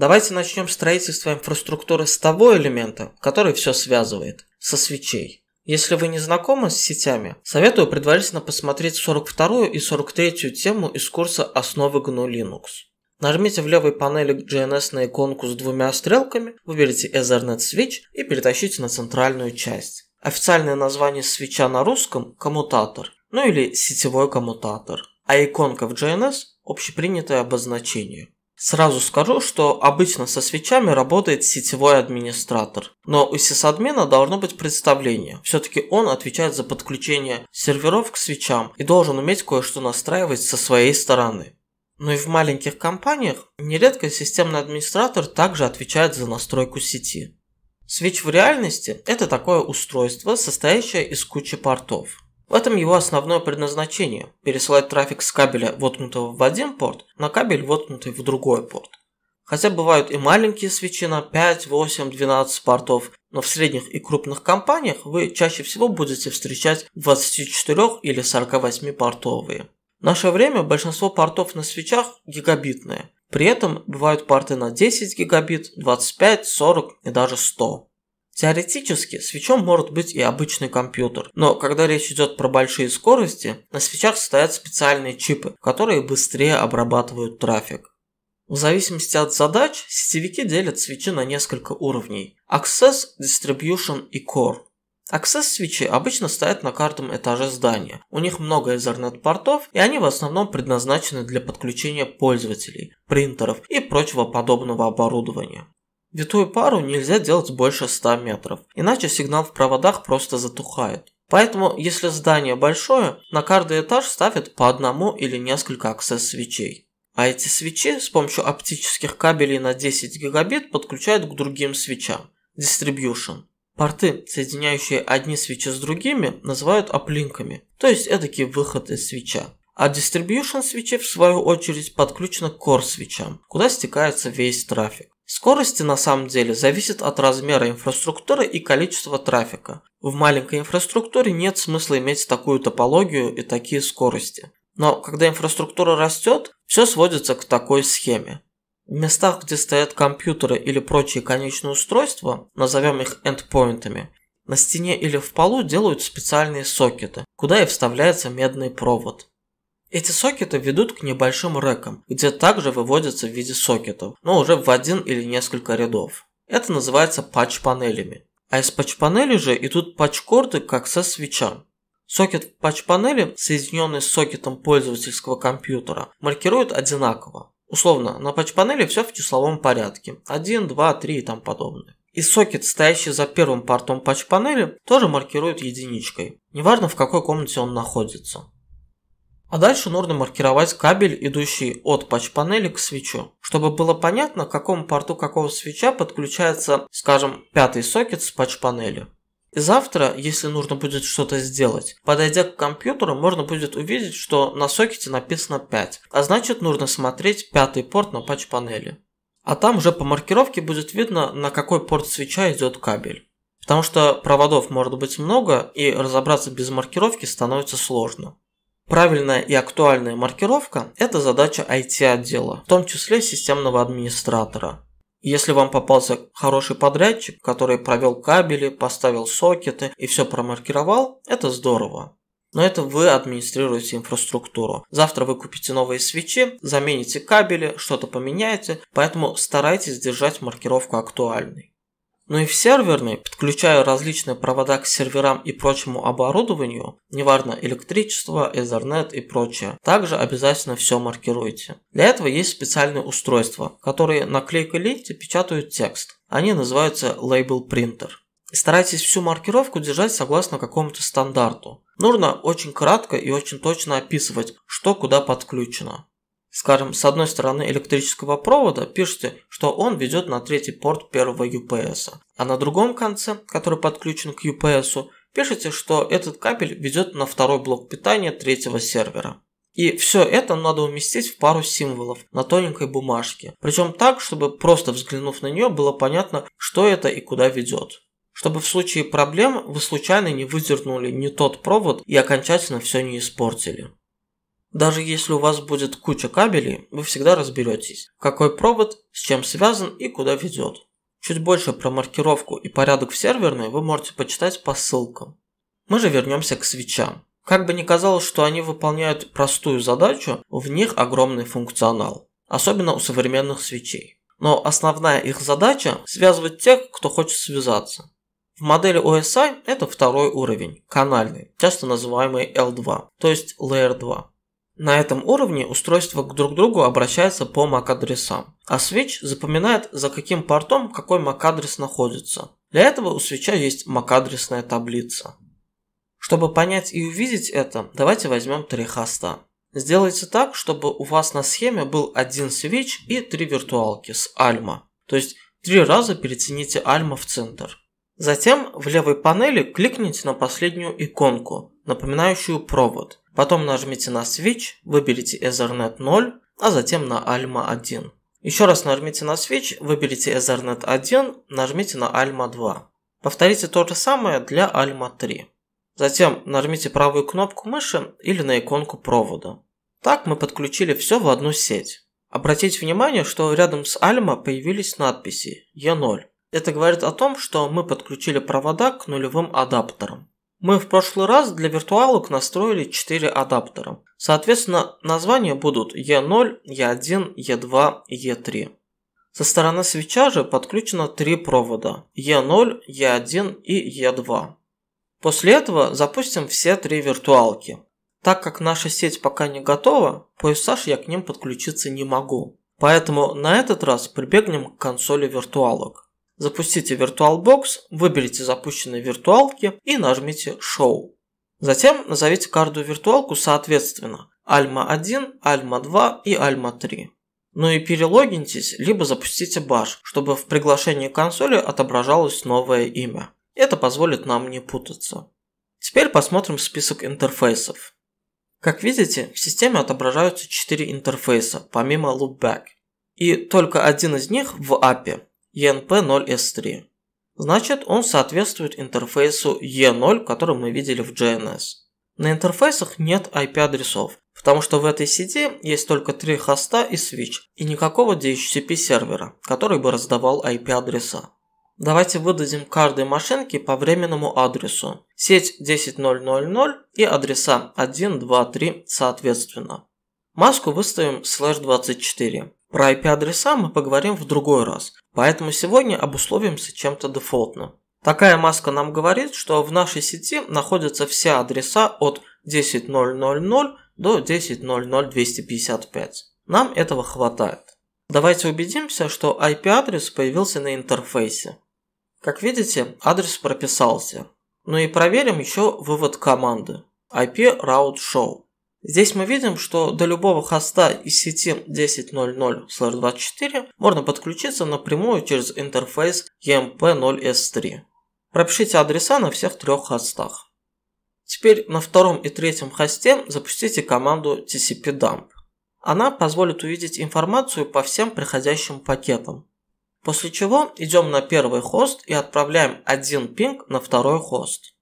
Давайте начнем строительство инфраструктуры с того элемента, который все связывает – со свечей. Если вы не знакомы с сетями, советую предварительно посмотреть 42 и 43 тему из курса «Основы GNU Linux». Нажмите в левой панели GNS на иконку с двумя стрелками, выберите Ethernet Switch и перетащите на центральную часть. Официальное название свеча на русском – коммутатор, ну или сетевой коммутатор, а иконка в GNS – общепринятое обозначение – Сразу скажу, что обычно со свечами работает сетевой администратор, но у сисадмина должно быть представление. Все-таки он отвечает за подключение серверов к свечам и должен уметь кое-что настраивать со своей стороны. Но ну и в маленьких компаниях нередко системный администратор также отвечает за настройку сети. Свич в реальности – это такое устройство, состоящее из кучи портов. В этом его основное предназначение – пересылать трафик с кабеля, воткнутого в один порт, на кабель, воткнутый в другой порт. Хотя бывают и маленькие свечи на 5, 8, 12 портов, но в средних и крупных компаниях вы чаще всего будете встречать 24 или 48 портовые. В наше время большинство портов на свечах гигабитные. При этом бывают порты на 10 гигабит, 25, 40 и даже 100. Теоретически, свечом может быть и обычный компьютер, но когда речь идет про большие скорости, на свечах стоят специальные чипы, которые быстрее обрабатывают трафик. В зависимости от задач, сетевики делят свечи на несколько уровней – Access, Distribution и Core. Access-свечи обычно стоят на каждом этаже здания. У них много Ethernet-портов, и они в основном предназначены для подключения пользователей, принтеров и прочего подобного оборудования. Витую пару нельзя делать больше 100 метров, иначе сигнал в проводах просто затухает. Поэтому, если здание большое, на каждый этаж ставят по одному или несколько аксесс-свечей. А эти свечи с помощью оптических кабелей на 10 гигабит подключают к другим свечам – Distribution. Порты, соединяющие одни свечи с другими, называют оплинками, то есть эдакий выход из свеча. А Distribution свечи, в свою очередь, подключены к Core свечам, куда стекается весь трафик. Скорости на самом деле зависят от размера инфраструктуры и количества трафика. В маленькой инфраструктуре нет смысла иметь такую топологию и такие скорости. Но когда инфраструктура растет, все сводится к такой схеме. В местах, где стоят компьютеры или прочие конечные устройства, назовем их эндпоинтами, на стене или в полу делают специальные сокеты, куда и вставляется медный провод. Эти сокеты ведут к небольшим рэкам, где также выводятся в виде сокетов, но уже в один или несколько рядов. Это называется патч-панелями. А из патч-панели же идут патч-корды к аксесс-свечам. Сокет в патч-панели, соединенный с сокетом пользовательского компьютера, маркируют одинаково. Условно, на патч-панели все в числовом порядке. 1, 2, 3 и там подобное. И сокет, стоящий за первым портом патч-панели, тоже маркируют единичкой. Неважно, в какой комнате он находится. А дальше нужно маркировать кабель, идущий от патч-панели к свечу, чтобы было понятно, к какому порту какого свеча подключается, скажем, пятый сокет с патч-панели. И завтра, если нужно будет что-то сделать, подойдя к компьютеру, можно будет увидеть, что на сокете написано 5, а значит нужно смотреть пятый порт на патч-панели. А там уже по маркировке будет видно, на какой порт свеча идет кабель. Потому что проводов может быть много, и разобраться без маркировки становится сложно. Правильная и актуальная маркировка – это задача IT-отдела, в том числе системного администратора. Если вам попался хороший подрядчик, который провел кабели, поставил сокеты и все промаркировал, это здорово. Но это вы администрируете инфраструктуру. Завтра вы купите новые свечи, замените кабели, что-то поменяете, поэтому старайтесь держать маркировку актуальной но ну и в серверной, подключая различные провода к серверам и прочему оборудованию, неважно электричество, Ethernet и прочее, также обязательно все маркируйте. Для этого есть специальные устройства, которые на клейкой ленте печатают текст. Они называются Label Printer. Старайтесь всю маркировку держать согласно какому-то стандарту. Нужно очень кратко и очень точно описывать, что куда подключено. Скажем, с одной стороны электрического провода пишите, что он ведет на третий порт первого UPS, а на другом конце, который подключен к UPS, пишите, что этот кабель ведет на второй блок питания третьего сервера. И все это надо уместить в пару символов на тоненькой бумажке. Причем так, чтобы просто взглянув на нее, было понятно, что это и куда ведет. Чтобы в случае проблем вы случайно не выдернули не тот провод и окончательно все не испортили. Даже если у вас будет куча кабелей, вы всегда разберетесь, какой провод с чем связан и куда ведет. Чуть больше про маркировку и порядок в серверной вы можете почитать по ссылкам. Мы же вернемся к свечам. Как бы ни казалось, что они выполняют простую задачу, в них огромный функционал, особенно у современных свечей. Но основная их задача – связывать тех, кто хочет связаться. В модели OSI это второй уровень, канальный, часто называемый L2, то есть Layer 2. На этом уровне устройства друг к другу обращаются по MAC-адресам, а Switch запоминает, за каким портом какой MAC-адрес находится. Для этого у Switch есть MAC-адресная таблица. Чтобы понять и увидеть это, давайте возьмем три хоста. Сделайте так, чтобы у вас на схеме был один свич и три виртуалки с альма. То есть три раза перетяните альма в центр. Затем в левой панели кликните на последнюю иконку напоминающую провод. Потом нажмите на Switch, выберите Ethernet 0, а затем на Alma 1. Еще раз нажмите на Switch, выберите Ethernet 1, нажмите на Alma 2. Повторите то же самое для Alma 3. Затем нажмите правую кнопку мыши или на иконку провода. Так мы подключили все в одну сеть. Обратите внимание, что рядом с Alma появились надписи E0. Это говорит о том, что мы подключили провода к нулевым адаптерам. Мы в прошлый раз для виртуалок настроили 4 адаптера. Соответственно, названия будут E0, E1, E2 E3. Со стороны свеча же подключено три провода E0, E1 и E2. После этого запустим все три виртуалки. Так как наша сеть пока не готова, по USASH я к ним подключиться не могу. Поэтому на этот раз прибегнем к консоли виртуалок запустите VirtualBox, выберите запущенные виртуалки и нажмите «Show». Затем назовите каждую виртуалку соответственно Alma1, Alma2 и Alma3. Ну и перелогиньтесь, либо запустите Bash, чтобы в приглашении консоли отображалось новое имя. Это позволит нам не путаться. Теперь посмотрим список интерфейсов. Как видите, в системе отображаются 4 интерфейса, помимо Loopback. И только один из них в API ENP0S3. Значит, он соответствует интерфейсу E0, который мы видели в JNS. На интерфейсах нет IP-адресов, потому что в этой сети есть только три хоста и switch, и никакого DHCP сервера, который бы раздавал IP-адреса. Давайте выдадим каждой машинке по временному адресу. Сеть 10.0.0.0 и адреса 1, 2, 3 соответственно. Маску выставим слэш 24. Про IP-адреса мы поговорим в другой раз, поэтому сегодня обусловимся чем-то дефолтным. Такая маска нам говорит, что в нашей сети находятся все адреса от 10.000 до 10.00255. Нам этого хватает. Давайте убедимся, что IP-адрес появился на интерфейсе. Как видите, адрес прописался. Ну и проверим еще вывод команды IP route show. Здесь мы видим, что до любого хоста из сети 10.0.0.24 можно подключиться напрямую через интерфейс EMP0S3. Пропишите адреса на всех трех хостах. Теперь на втором и третьем хосте запустите команду tcpdump. Она позволит увидеть информацию по всем приходящим пакетам. После чего идем на первый хост и отправляем один пинг на второй хост.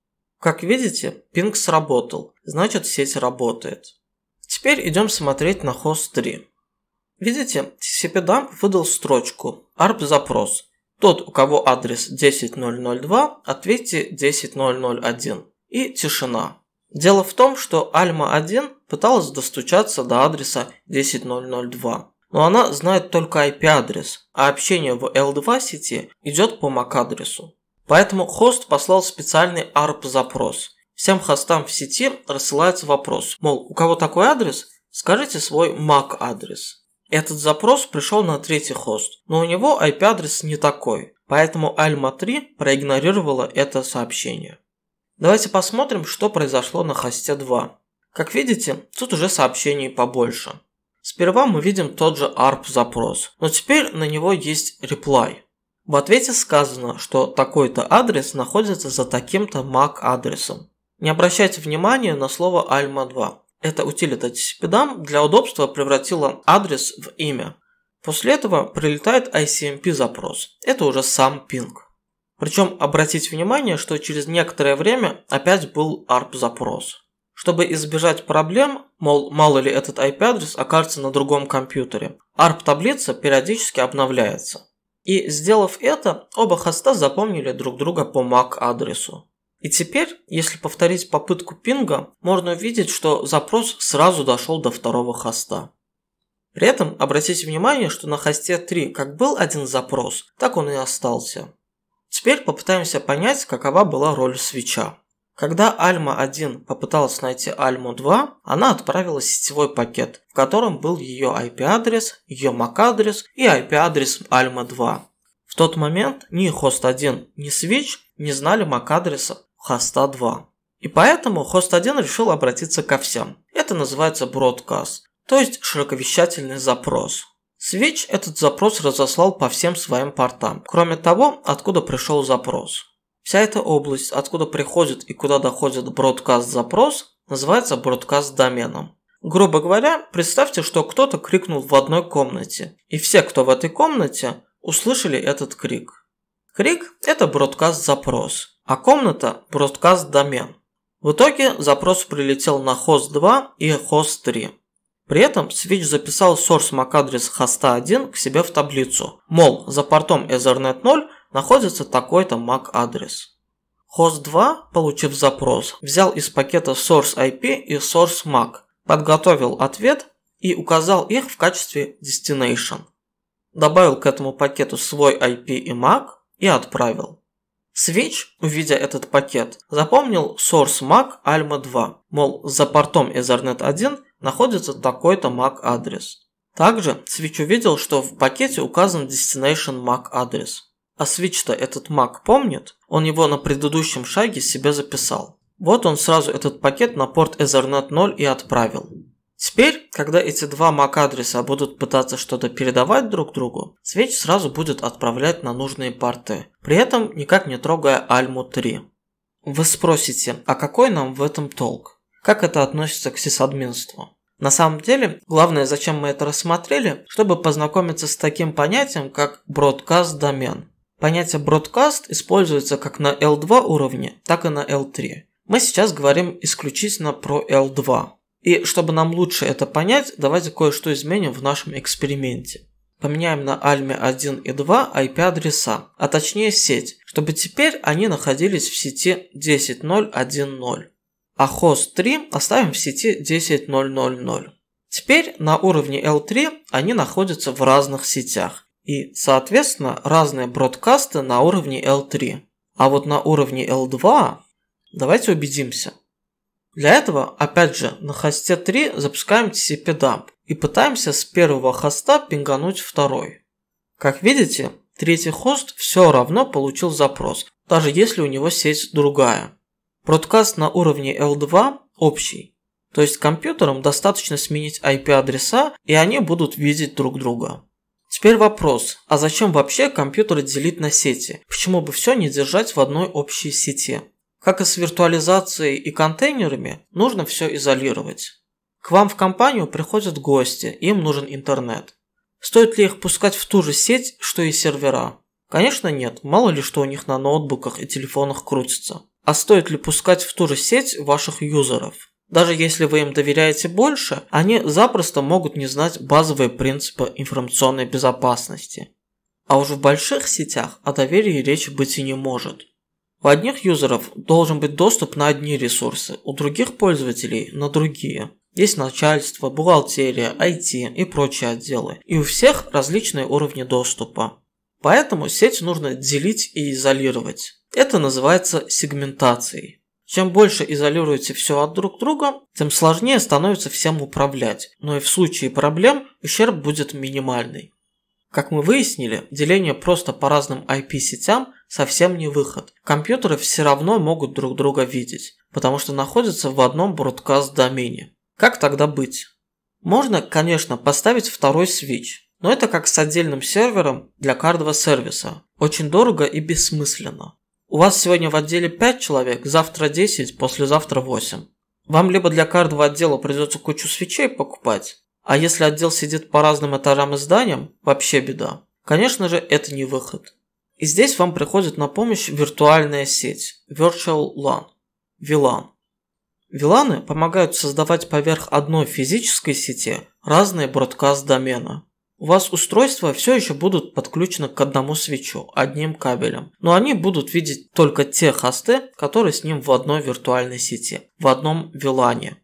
Как видите, пинг сработал, значит сеть работает. Теперь идем смотреть на хост 3. Видите, TCP-дамп выдал строчку ARP-запрос. Тот, у кого адрес 10002, ответьте 10001. И тишина. Дело в том, что Альма-1 пыталась достучаться до адреса 10002, но она знает только IP-адрес, а общение в L2 сети идет по MAC-адресу. Поэтому хост послал специальный ARP-запрос. Всем хостам в сети рассылается вопрос, мол, у кого такой адрес, скажите свой MAC-адрес. Этот запрос пришел на третий хост, но у него IP-адрес не такой, поэтому Alma3 проигнорировала это сообщение. Давайте посмотрим, что произошло на хосте 2. Как видите, тут уже сообщений побольше. Сперва мы видим тот же ARP-запрос, но теперь на него есть реплай. В ответе сказано, что такой-то адрес находится за таким-то MAC-адресом. Не обращайте внимания на слово ALMA2. Эта утилита tcp для удобства превратила адрес в имя. После этого прилетает ICMP запрос. Это уже сам пинг. Причем обратите внимание, что через некоторое время опять был ARP запрос. Чтобы избежать проблем, мол, мало ли этот IP-адрес окажется на другом компьютере, ARP таблица периодически обновляется. И сделав это, оба хоста запомнили друг друга по MAC-адресу. И теперь, если повторить попытку пинга, можно увидеть, что запрос сразу дошел до второго хоста. При этом обратите внимание, что на хосте 3 как был один запрос, так он и остался. Теперь попытаемся понять, какова была роль свеча. Когда Альма-1 попыталась найти Альму-2, она отправила сетевой пакет, в котором был ее IP-адрес, ее MAC-адрес и IP-адрес Альма-2. В тот момент ни хост-1, ни Switch не знали MAC-адреса хоста 2. И поэтому хост 1 решил обратиться ко всем. Это называется бродкаст, то есть широковещательный запрос. Switch этот запрос разослал по всем своим портам, кроме того, откуда пришел запрос. Вся эта область, откуда приходит и куда доходит бродкаст-запрос, называется бродкаст-доменом. Грубо говоря, представьте, что кто-то крикнул в одной комнате, и все, кто в этой комнате, услышали этот крик. Крик – это бродкаст-запрос, а комната – бродкаст-домен. В итоге запрос прилетел на хост 2 и хост 3. При этом Switch записал source MAC адрес хоста 1 к себе в таблицу. Мол, за портом Ethernet 0 находится такой-то MAC-адрес. Хост 2, получив запрос, взял из пакета Source IP и Source MAC, подготовил ответ и указал их в качестве Destination. Добавил к этому пакету свой IP и MAC и отправил. Switch, увидя этот пакет, запомнил Source MAC Alma 2, мол, за портом Ethernet 1 находится такой-то MAC адрес. Также Switch увидел, что в пакете указан Destination MAC адрес. А свич-то этот маг помнит? Он его на предыдущем шаге себе записал. Вот он сразу этот пакет на порт Ethernet 0 и отправил. Теперь, когда эти два MAC-адреса будут пытаться что-то передавать друг другу, свеч сразу будет отправлять на нужные порты, при этом никак не трогая Альму 3. Вы спросите, а какой нам в этом толк? Как это относится к сисадминству? На самом деле, главное, зачем мы это рассмотрели, чтобы познакомиться с таким понятием, как бродкаст-домен – Понятие broadcast используется как на L2 уровне, так и на L3. Мы сейчас говорим исключительно про L2. И чтобы нам лучше это понять, давайте кое-что изменим в нашем эксперименте. Поменяем на Alme 1 и 2 IP-адреса, а точнее сеть, чтобы теперь они находились в сети 10.0.1.0, а хост 3 оставим в сети 10.0.0.0. Теперь на уровне L3 они находятся в разных сетях, и, соответственно, разные бродкасты на уровне L3. А вот на уровне L2 давайте убедимся. Для этого, опять же, на хосте 3 запускаем TCP dump и пытаемся с первого хоста пингануть второй. Как видите, третий хост все равно получил запрос, даже если у него сеть другая. Бродкаст на уровне L2 общий, то есть компьютерам достаточно сменить IP-адреса и они будут видеть друг друга. Теперь вопрос, а зачем вообще компьютеры делить на сети? Почему бы все не держать в одной общей сети? Как и с виртуализацией и контейнерами, нужно все изолировать. К вам в компанию приходят гости, им нужен интернет. Стоит ли их пускать в ту же сеть, что и сервера? Конечно нет, мало ли что у них на ноутбуках и телефонах крутится. А стоит ли пускать в ту же сеть ваших юзеров? Даже если вы им доверяете больше, они запросто могут не знать базовые принципы информационной безопасности. А уж в больших сетях о доверии речи быть и не может. У одних юзеров должен быть доступ на одни ресурсы, у других пользователей на другие. Есть начальство, бухгалтерия, IT и прочие отделы. И у всех различные уровни доступа. Поэтому сеть нужно делить и изолировать. Это называется сегментацией. Чем больше изолируете все от друг друга, тем сложнее становится всем управлять, но и в случае проблем ущерб будет минимальный. Как мы выяснили, деление просто по разным IP-сетям совсем не выход. Компьютеры все равно могут друг друга видеть, потому что находятся в одном бродкаст-домене. Как тогда быть? Можно, конечно, поставить второй свич, но это как с отдельным сервером для каждого сервиса. Очень дорого и бессмысленно. У вас сегодня в отделе 5 человек, завтра 10, послезавтра 8. Вам либо для каждого отдела придется кучу свечей покупать, а если отдел сидит по разным этажам и зданиям, вообще беда. Конечно же, это не выход. И здесь вам приходит на помощь виртуальная сеть Virtual LAN, VLAN. VLAN помогают создавать поверх одной физической сети разные бродкаст домена. У вас устройства все еще будут подключены к одному свечу, одним кабелем, но они будут видеть только те хосты, которые с ним в одной виртуальной сети, в одном вилане.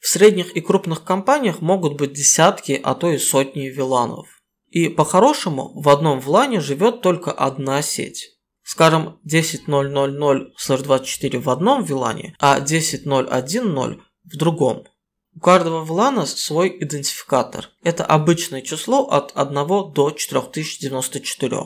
В средних и крупных компаниях могут быть десятки, а то и сотни виланов. И по-хорошему в одном влане живет только одна сеть. Скажем, 10.0.0.0/24 в одном вилане, а 10.0.1.0 в другом – у каждого влана свой идентификатор. Это обычное число от 1 до 4094.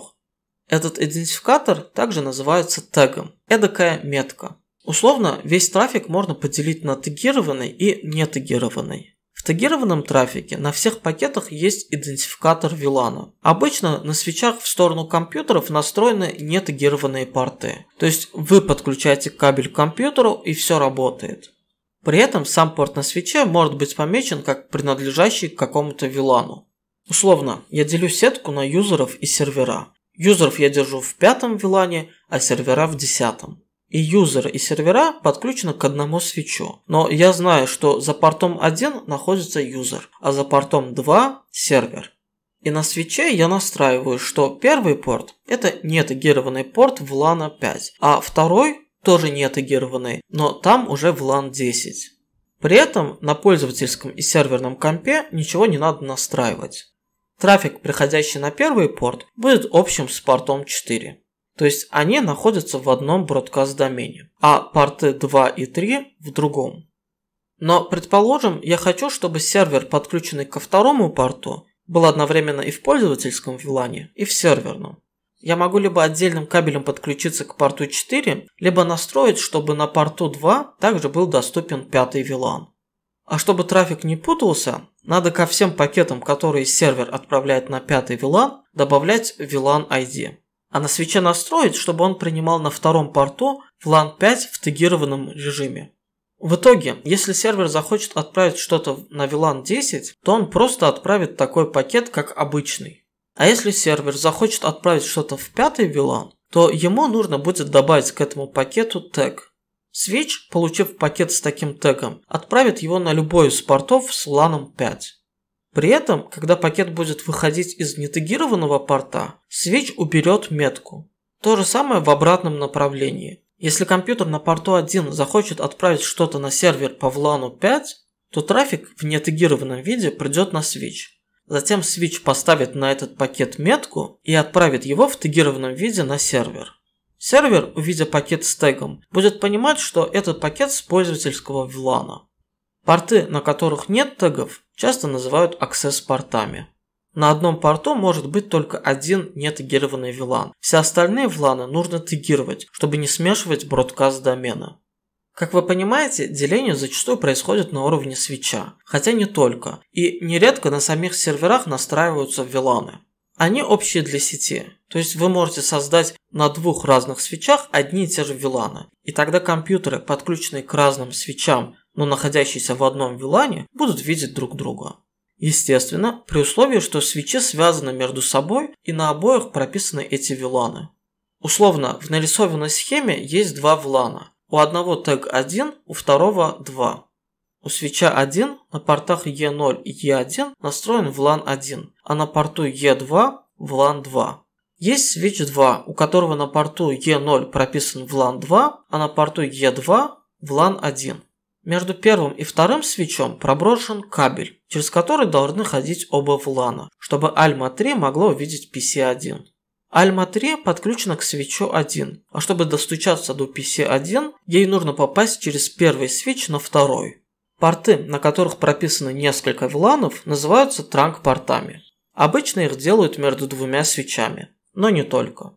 Этот идентификатор также называется тегом, эдакая метка. Условно, весь трафик можно поделить на тегированный и нетегированный. В тегированном трафике на всех пакетах есть идентификатор VLAN. Обычно на свечах в сторону компьютеров настроены нетегированные порты. То есть вы подключаете кабель к компьютеру и все работает. При этом сам порт на свече может быть помечен как принадлежащий к какому-то вилану. Условно, я делю сетку на юзеров и сервера. Юзеров я держу в пятом вилане, а сервера в десятом. И юзер, и сервера подключены к одному свечу. Но я знаю, что за портом 1 находится юзер, а за портом 2 сервер. И на свече я настраиваю, что первый порт – это не тегированный порт в LAN 5, а второй тоже не отыгированы, но там уже в LAN-10. При этом на пользовательском и серверном компе ничего не надо настраивать. Трафик, приходящий на первый порт, будет общим с портом 4. То есть они находятся в одном бродкаст-домене, а порты 2 и 3 в другом. Но, предположим, я хочу, чтобы сервер, подключенный ко второму порту, был одновременно и в пользовательском вилане, и в серверном я могу либо отдельным кабелем подключиться к порту 4, либо настроить, чтобы на порту 2 также был доступен пятый VLAN. А чтобы трафик не путался, надо ко всем пакетам, которые сервер отправляет на пятый VLAN, добавлять VLAN ID. А на свече настроить, чтобы он принимал на втором порту VLAN 5 в тегированном режиме. В итоге, если сервер захочет отправить что-то на VLAN 10, то он просто отправит такой пакет, как обычный. А если сервер захочет отправить что-то в пятый VLAN, то ему нужно будет добавить к этому пакету тег. Switch, получив пакет с таким тегом, отправит его на любой из портов с LAN 5. При этом, когда пакет будет выходить из нетегированного порта, Switch уберет метку. То же самое в обратном направлении. Если компьютер на порту 1 захочет отправить что-то на сервер по VLAN 5, то трафик в нетегированном виде придет на Switch. Затем Switch поставит на этот пакет метку и отправит его в тегированном виде на сервер. Сервер, увидя пакет с тегом, будет понимать, что этот пакет с пользовательского влана. Порты, на которых нет тегов, часто называют аксесс-портами. На одном порту может быть только один нетегированный VLAN. Все остальные VLAN нужно тегировать, чтобы не смешивать бродкаст домена. Как вы понимаете, деление зачастую происходит на уровне свеча, хотя не только, и нередко на самих серверах настраиваются виланы. Они общие для сети, то есть вы можете создать на двух разных свечах одни и те же виланы, и тогда компьютеры, подключенные к разным свечам, но находящиеся в одном вилане, будут видеть друг друга. Естественно, при условии, что свечи связаны между собой и на обоих прописаны эти виланы. Условно, в нарисованной схеме есть два влана – у одного тег 1, у второго 2. У свеча 1 на портах E0 и E1 настроен VLAN 1, а на порту E2 VLAN 2. Есть свеч 2, у которого на порту E0 прописан VLAN 2, а на порту E2 VLAN 1. Между первым и вторым свечом проброшен кабель, через который должны ходить оба влана, чтобы Альма-3 могло увидеть PC1. Альма-3 подключена к свечу 1, а чтобы достучаться до PC1, ей нужно попасть через первый свич на второй. Порты, на которых прописано несколько вланов, называются транк-портами. Обычно их делают между двумя свечами, но не только.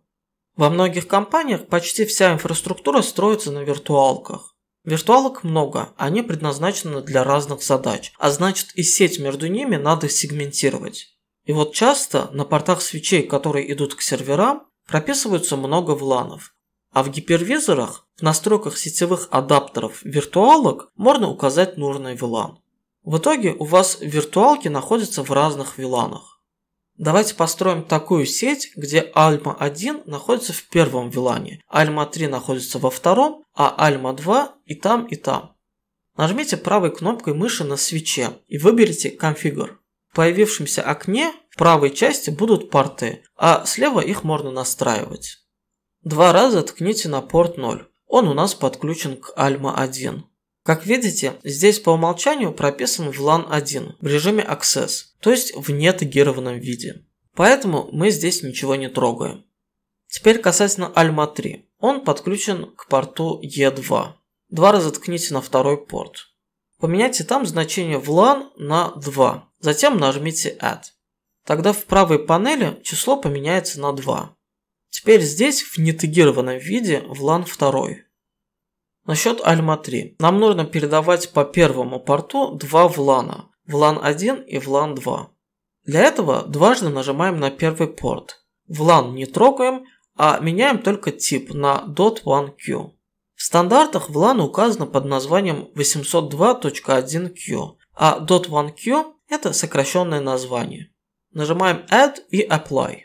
Во многих компаниях почти вся инфраструктура строится на виртуалках. Виртуалок много, они предназначены для разных задач, а значит и сеть между ними надо сегментировать. И вот часто на портах свечей, которые идут к серверам, прописываются много вланов. А в гипервизорах, в настройках сетевых адаптеров виртуалок можно указать нужный VLAN. В итоге у вас виртуалки находятся в разных виланах. Давайте построим такую сеть, где Альма-1 находится в первом вилане, Альма-3 находится во втором, а Альма-2 и там, и там. Нажмите правой кнопкой мыши на свече и выберите «Конфигур» в появившемся окне в правой части будут порты, а слева их можно настраивать. Два раза ткните на порт 0. Он у нас подключен к Alma-1. Как видите, здесь по умолчанию прописан VLAN1 в режиме Access, то есть в нетегированном виде. Поэтому мы здесь ничего не трогаем. Теперь касательно Alma-3. Он подключен к порту E2. Два раза ткните на второй порт. Поменяйте там значение VLAN на 2. Затем нажмите Add. Тогда в правой панели число поменяется на 2. Теперь здесь в нетегированном виде в LAN 2. Насчет alma 3 Нам нужно передавать по первому порту два влана. VLAN 1 и VLAN 2. Для этого дважды нажимаем на первый порт. VLAN не трогаем, а меняем только тип на .1q. В стандартах VLAN указано под названием 802.1q, а .1q это сокращенное название. Нажимаем Add и Apply.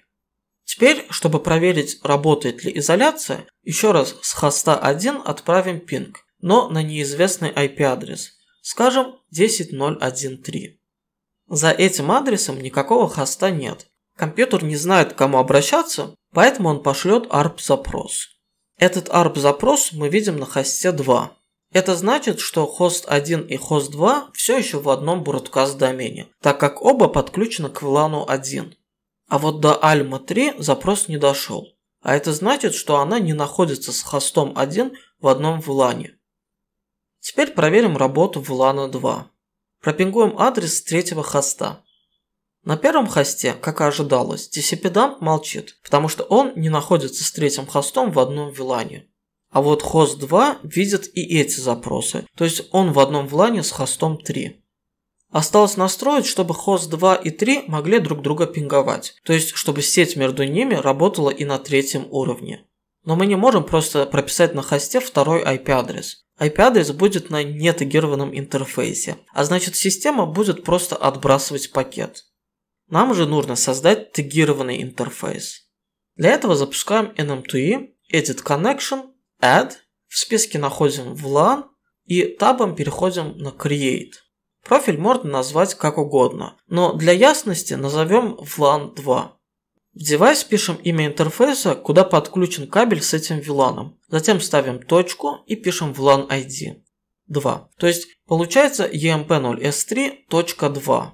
Теперь, чтобы проверить, работает ли изоляция, еще раз с хоста 1 отправим пинг, но на неизвестный IP-адрес. Скажем 10.0.1.3. За этим адресом никакого хоста нет. Компьютер не знает, к кому обращаться, поэтому он пошлет ARP-запрос. Этот ARP-запрос мы видим на хосте 2. Это значит, что хост 1 и хост 2 все еще в одном broadcast-домене, так как оба подключены к VLAN 1. А вот до Alma 3 запрос не дошел. А это значит, что она не находится с хостом 1 в одном VLAN. Теперь проверим работу VLAN 2. Пропингуем адрес третьего хоста. На первом хосте, как и ожидалось, TCP-дамп молчит, потому что он не находится с третьим хостом в одном VLAN. А вот хост 2 видит и эти запросы, то есть он в одном влане с хостом 3. Осталось настроить, чтобы хост 2 и 3 могли друг друга пинговать, то есть чтобы сеть между ними работала и на третьем уровне. Но мы не можем просто прописать на хосте второй IP-адрес. IP-адрес будет на нетегированном интерфейсе, а значит система будет просто отбрасывать пакет. Нам же нужно создать тегированный интерфейс. Для этого запускаем nm2e, edit connection Add, в списке находим VLAN и табом переходим на Create. Профиль можно назвать как угодно, но для ясности назовем VLAN 2. В девайс пишем имя интерфейса, куда подключен кабель с этим VLAN. Затем ставим точку и пишем VLAN ID. 2. То есть получается emp0s3.2.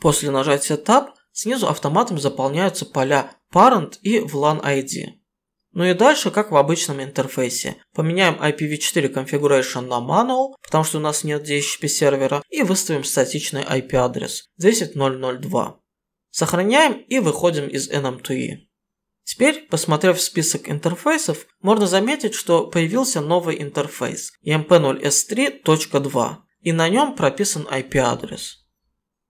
После нажатия Tab снизу автоматом заполняются поля Parent и VLAN ID. Ну и дальше, как в обычном интерфейсе. Поменяем IPv4 configuration на manual, потому что у нас нет DHCP сервера, и выставим статичный IP-адрес 10.0.0.2. Сохраняем и выходим из NM2E. Теперь, посмотрев список интерфейсов, можно заметить, что появился новый интерфейс mp0s3.2 и на нем прописан IP-адрес.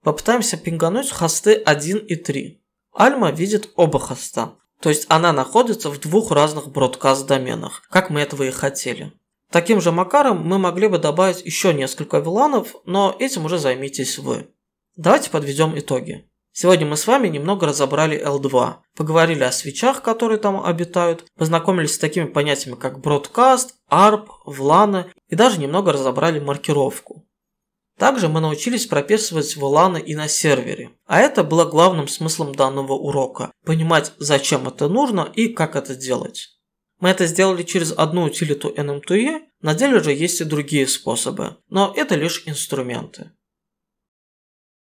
Попытаемся пингануть хосты 1 и 3. Альма видит оба хоста, то есть она находится в двух разных бродкаст-доменах, как мы этого и хотели. Таким же макаром мы могли бы добавить еще несколько виланов, но этим уже займитесь вы. Давайте подведем итоги. Сегодня мы с вами немного разобрали L2, поговорили о свечах, которые там обитают, познакомились с такими понятиями, как бродкаст, ARP, вланы и даже немного разобрали маркировку. Также мы научились прописывать вланы и на сервере. А это было главным смыслом данного урока – понимать, зачем это нужно и как это делать. Мы это сделали через одну утилиту NM2E, на деле же есть и другие способы, но это лишь инструменты.